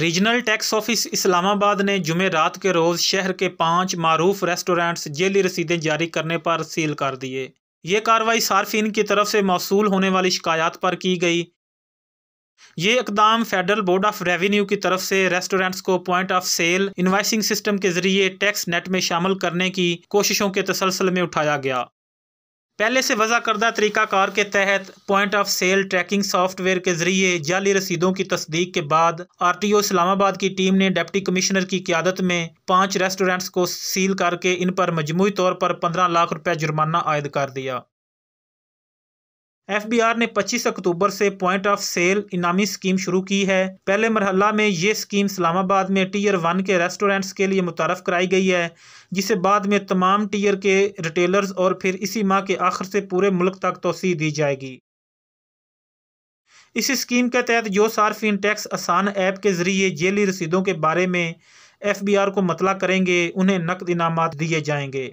regional tax office اسلام آباد نے جمعہ رات کے روز شہر کے پانچ معروف ریسٹورانٹس جیلی رسیدیں جاری کرنے پر سیل کر دیے یہ کارروائی صارفین کی طرف سے موصول ہونے والی شکایات پر کی گئی یہ اقدام فیڈرل بورڈ آف ریونیو کی طرف سے ریسٹورانٹس کو point of sale invoicing system کے ذریعے ٹیکس نیٹ میں شامل کرنے کی کوششوں کے تسلسل میں اٹھایا گیا پہلے سے وضع کردہ طریقہ کار کے تحت point of sale tracking software کے ذریعے جعلی رسیدوں کی تصدیق کے بعد آر ٹی او اسلام آباد کی ٹیم نے ڈپٹی کمشنر کی قیادت میں پانچ ریسٹورینٹس کو سیل کر کے ان پر مجموعی طور پر پندرہ لاکھ روپے جرمانہ عائد کر دیا ایف بی آر نے پچیس اکتوبر سے پوائنٹ آف سیل انعامی اسکیم شروع کی ہے پہلے مرحلہ میں یہ اسکیم اسلام آباد میں ٹیئر ون کے ریسٹورینٹس کے لیے متعارف کرائی گئی ہے جسے بعد میں تمام ٹیئر کے ریٹیلرز اور پھر اسی ماہ کے آخر سے پورے ملک تک توسیع دی جائے گی اس اسکیم کے تحت جو صارفین ٹیکس آسان ایپ کے ذریعے جیلی رسیدوں کے بارے میں ایف بی آر کو مطلع کریں گے انہیں نقد انعامات دیے جائیں گے